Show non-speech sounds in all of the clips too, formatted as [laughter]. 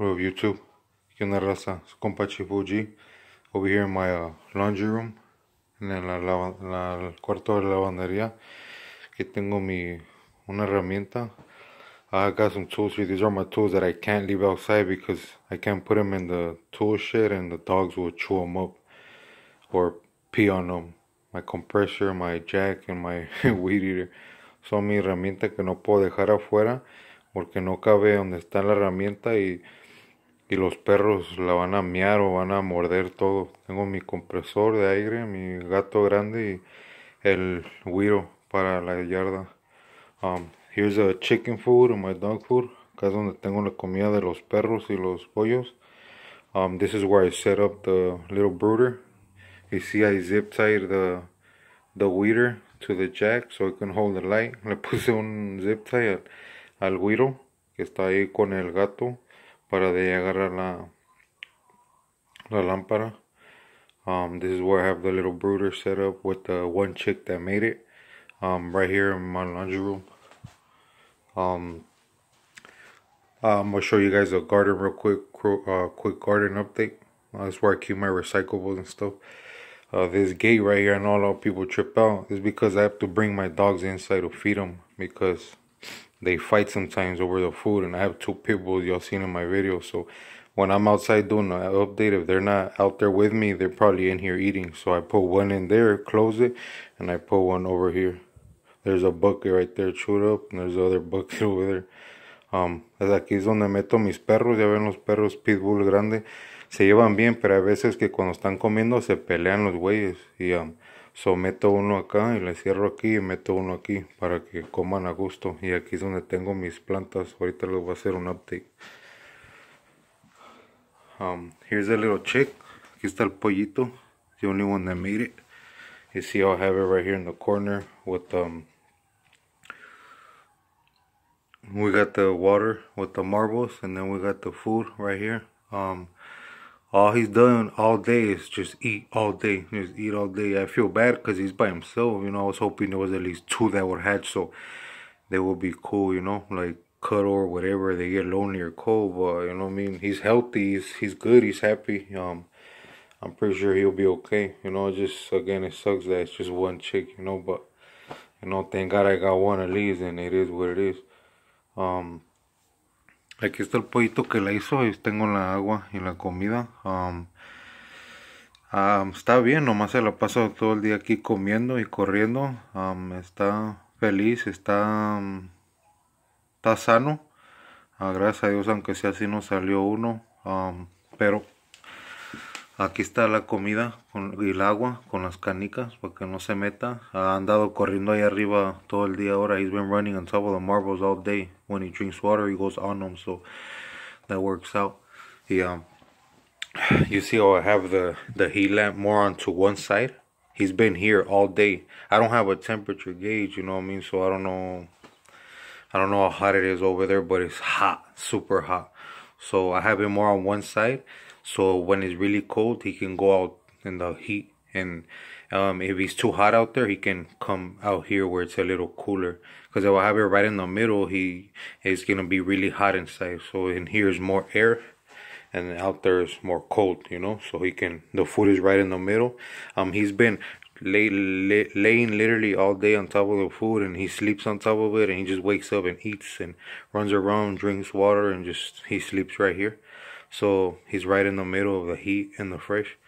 What up YouTube? Una raza? compa Chifuji over here in my uh, laundry room en la, el cuarto de lavandería que tengo mi una herramienta I got some tools here. These are my tools that I can't leave outside because I can't put them in the tool shed and the dogs will chew them up or pee on them. My compressor, my jack, and my [laughs] weed eater. Son mis herramientas que no puedo dejar afuera porque no cabe donde está la herramienta y y los perros la van a mear o van a morder todo. Tengo mi compresor de aire, mi gato grande y el guiro para la yarda. Um, here's a chicken food and my dog food. Acá es donde tengo la comida de los perros y los pollos. Um, this is where I set up the little brooder. You see I zip tied the, the weeder to the jack so it can hold the light. [laughs] Le puse un zip tie al, al guiro que está ahí con el gato para de agarrar la, la lámpara. Um, this is where I have the little brooder set up with the one chick that made it. Um, right here in my laundry room. Um, I'm gonna show you guys a garden real quick, uh, quick garden update. Uh, that's where I keep my recyclables and stuff. Uh, this gate right here, I know a lot of people trip out. It's because I have to bring my dogs inside to feed them because they fight sometimes over the food and i have two pit bulls y'all seen in my video so when i'm outside doing an update if they're not out there with me they're probably in here eating so i put one in there close it and i put one over here there's a bucket right there chewed up and there's other [laughs] bucket over there um, aquí es donde meto mis perros, ya ven los perros pitbull grande, se llevan bien, pero a veces que cuando están comiendo se pelean los güeyes y um, So, meto uno acá y le cierro aquí y meto uno aquí para que coman a gusto. Y aquí es donde tengo mis plantas. Ahorita les voy a hacer un update. Um, here's a little chick. Aquí está el pollito. the only one that made it. You see I have it right here in the corner with um we got the water with the marbles and then we got the food right here. Um all he's done all day is just eat all day, just eat all day. I feel bad because he's by himself, you know. I was hoping there was at least two that would hatch, so they would be cool, you know, like cuddle or whatever. They get lonely or cold, but you know what I mean. He's healthy, he's he's good, he's happy. Um, I'm pretty sure he'll be okay, you know. Just again, it sucks that it's just one chick, you know, but you know, thank God I got one at least, and it is what it is. Um, Aquí está el pollito que la hizo. tengo la agua y la comida. está bien, nomás se la paso todo el día aquí comiendo y corriendo. está feliz, está, está sano. Ah, gracias a Dios, aunque sea así, no salió uno. pero aquí está la comida y el agua con las canicas para que no se meta. Ha andado corriendo ahí arriba todo el día ahora. He's been running on top of the marbles all day. when he drinks water, he goes on them, so that works out. He um, [sighs] you see how I have the the heat lamp more onto one side. He's been here all day. I don't have a temperature gauge, you know what I mean. So I don't know. I don't know how hot it is over there, but it's hot, super hot. So I have him more on one side. So when it's really cold, he can go out in the heat and um, if he's too hot out there, he can come out here where it's a little cooler. Because if I have it right in the middle, he is gonna be really hot inside. So in here is more air, and out there is more cold. You know, so he can the food is right in the middle. Um, he's been lay, lay, laying literally all day on top of the food, and he sleeps on top of it, and he just wakes up and eats and runs around, drinks water, and just he sleeps right here. So he's right in the middle of the heat and the fresh.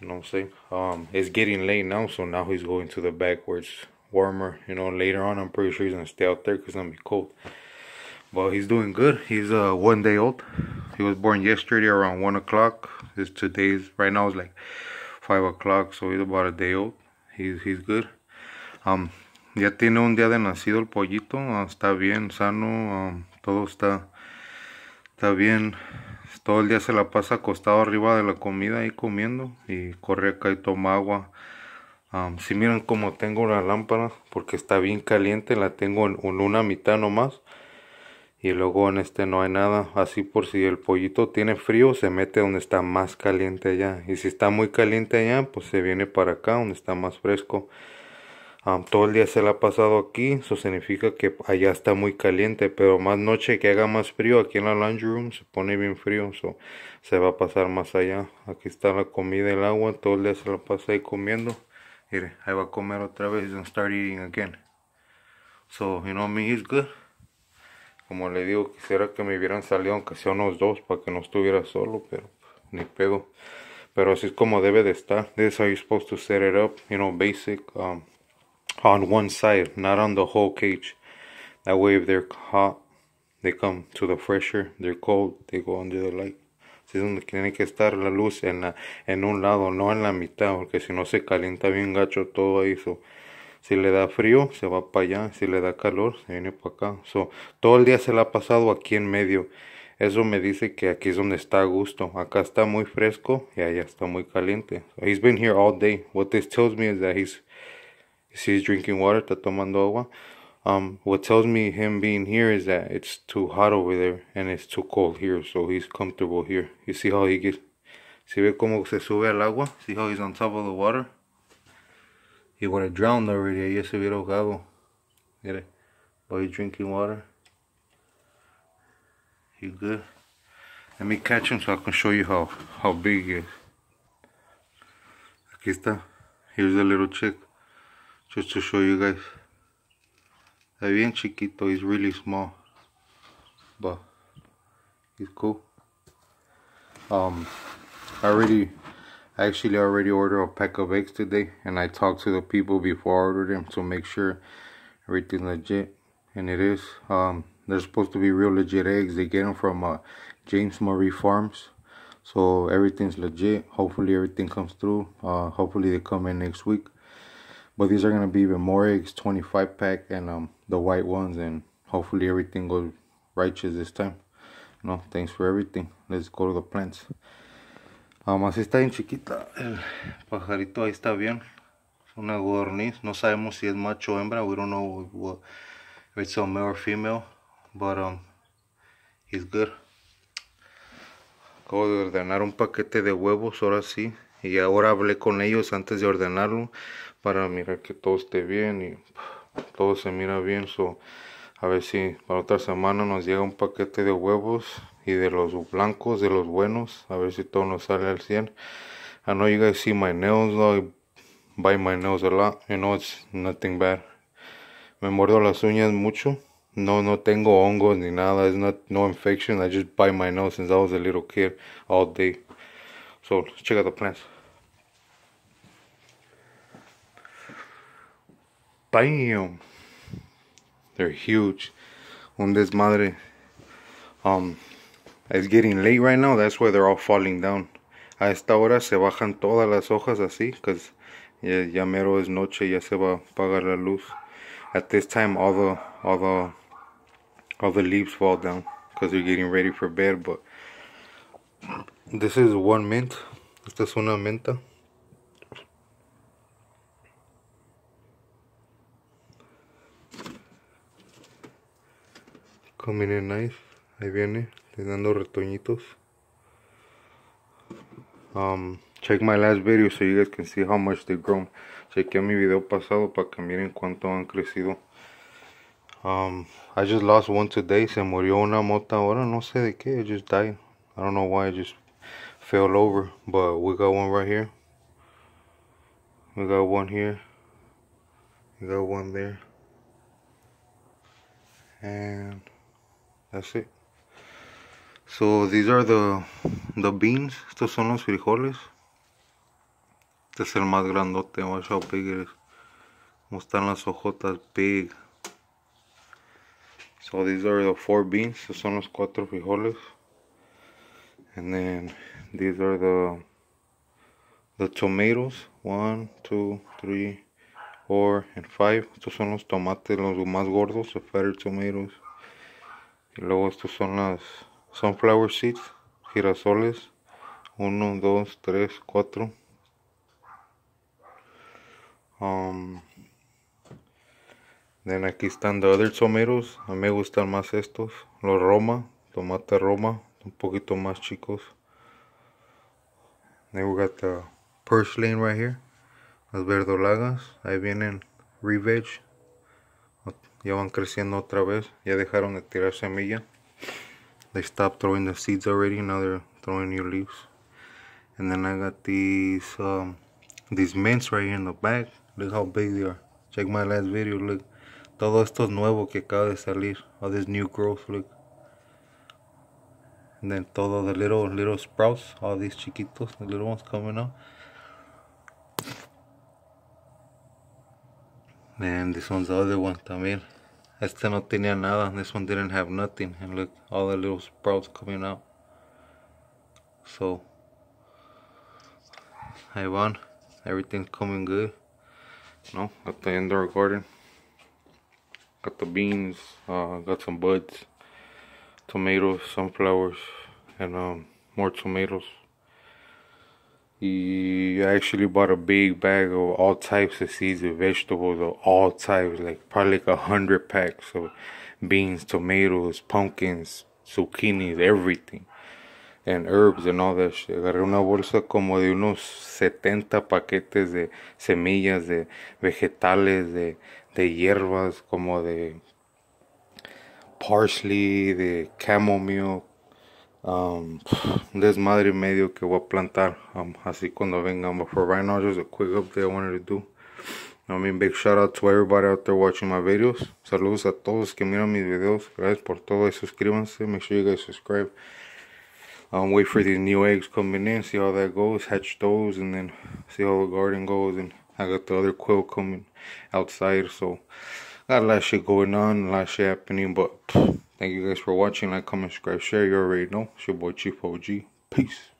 You know what I'm saying? Um, it's getting late now, so now he's going to the back it's warmer. You know, later on, I'm pretty sure he's gonna stay out there because it's gonna be cold. But he's doing good. He's uh one day old. He was born yesterday around one o'clock. It's today's right now. It's like five o'clock, so he's about a day old. He's he's good. Um, ya tiene un día de nacido el pollito. Uh, está bien, sano. Um, todo está está bien. todo el día se la pasa acostado arriba de la comida y comiendo y corre acá y toma agua. si miran como tengo la lámpara porque está bien caliente, la tengo en, una mitad nomás y luego en este no hay nada, así por si el pollito tiene frío se mete donde está más caliente allá y si está muy caliente allá pues se viene para acá donde está más fresco todo el día se la ha pasado aquí, eso significa que allá está muy caliente, pero más noche que haga más frío, aquí en la lounge room se pone bien frío, se va a pasar más allá. Aquí está la comida, el agua, todo el día se la pasa ahí comiendo. Mire, ahí va a comer otra vez, y start eating again. So, you know me, good. Como le digo, quisiera que me hubieran salido aunque sea unos dos para que no estuviera solo, pero ni pedo. Pero así es como debe de estar. This is how you're supposed to set it up, you know, basic. Um, on one side, not on the whole cage. That way, if they're hot, they come to the fresher. They're cold, they go under the light. es donde tiene que estar la luz en, la, en un lado, no en la mitad, porque si no se calienta bien gacho todo ahí. So, si le da frío, se va para allá. Si le da calor, se viene para acá. So, todo el día se la ha pasado aquí en medio. Eso me dice que aquí es donde está a gusto. Acá está muy fresco y allá está muy caliente. So, he's been here all day. What this tells me is that he's You see he's drinking water, está tomando agua. Um, what tells me him being here is that it's too hot over there and it's too cold here, so he's comfortable here. You see how he gets, si ve como se sube al agua, see how he's on top of the water? He would have drowned already, ahí se hubiera ahogado. Get it? But he's drinking water. You good? Let me catch him so I can show you how, how big he is. Aquí está. Here's a little chick just to show you guys está bien chiquito it's really small but it's cool um I already actually already ordered a pack of eggs today and I talked to the people before I ordered them to make sure everything legit and it is um they're supposed to be real legit eggs they get them from uh, James Murray Farms so everything's legit hopefully everything comes through uh, hopefully they come in next week but these are going to be more eggs, 25 pack and um, the white ones and hopefully everything goes righteous this time you know thanks for everything let's go to the plants um, ah, así está bien chiquita el pajarito ahí está bien una godorniz no sabemos si es macho o hembra we don't know what, if it's a male or female but um he's good acabo de ordenar un paquete de huevos ahora sí y ahora hablé con ellos antes de ordenarlo para mirar que todo esté bien y todo se mira bien. a ver si para otra semana nos llega un paquete de huevos y de los blancos, de los buenos. A ver si todo nos sale al 100. I know you guys see my nails I my nails a lot. You know it's nothing bad. Me muerdo las uñas mucho. No, no tengo hongos ni nada. It's not no infection. I just bite my nails since I was a little kid all day. So let's check out the plants. Bam! They're huge. On this madre. Um, it's getting late right now. That's why they're all falling down. A esta hora se bajan todas las hojas así. Because ya mero es noche. Ya se va a apagar la luz. At this time all the, all the, all the leaves fall down. Because they're getting ready for bed. But... This is one mint. Esta es una menta. Coming in nice. Ahí viene. Le dando retoñitos. Um, check my last video so you guys can see how much they grown. Chequea mi video pasado para que miren cuánto han crecido. Um, I just lost one today. Se murió una mota ahora. No sé de qué. I just died. I don't know why. I just fell over but we got one right here we got one here we got one there and that's it so these are the the beans estos son los frijoles este es el más grandote watch how big it is como están las big so these are the four beans estos son los cuatro frijoles and then these are the the tomatoes one 2 three 4 and five estos son los tomates los más gordos the fatter tomatoes y luego estos son las sunflower seeds girasoles 1 2 3 4 um, then aquí están the other tomatoes a mí me gustan más estos los roma tomate roma un poquito más chicos. Then we got the purse lane right here. Las verdolagas. Ahí vienen re-veg Ya van creciendo otra vez. Ya dejaron de tirar semilla. They stopped throwing the seeds already. Now they're throwing new leaves. And then I got these um, these mints right here in the back. Look how big they are. Check my last video. Look. Todo esto es nuevo que acaba de salir. All this new growth. Look. and then todo the little little sprouts all these chiquitos the little ones coming up and this one's the other one también este no tenía nada this one didn't have nothing and look all the little sprouts coming out so I won everything's coming good no at the indoor garden got the beans uh, got some buds tomatoes, sunflowers, and um, more tomatoes. E I actually bought a big bag of all types of seeds and vegetables of all types, like probably like a hundred packs of beans, tomatoes, pumpkins, zucchinis, everything. And herbs and all that shit. Agarré una bolsa como de unos 70 paquetes de semillas, de vegetales, de, de hierbas, como de parsley, the chamomile, um, desmadre medio que voy a plantar um, así cuando vengan. for right now, just a quick update I wanted to do. I mean, big shout out to everybody out there watching my videos. Saludos a todos que miran mis videos. Gracias por todo y suscríbanse. Make sure you guys subscribe. Um, wait for these new eggs coming in, see how that goes, hatch those, and then see how the garden goes. And I got the other quill coming outside, so Got a lot of shit going on, a lot of shit happening, but pff, thank you guys for watching. Like, comment, subscribe, share. You already know. It's your boy Chief OG. Peace.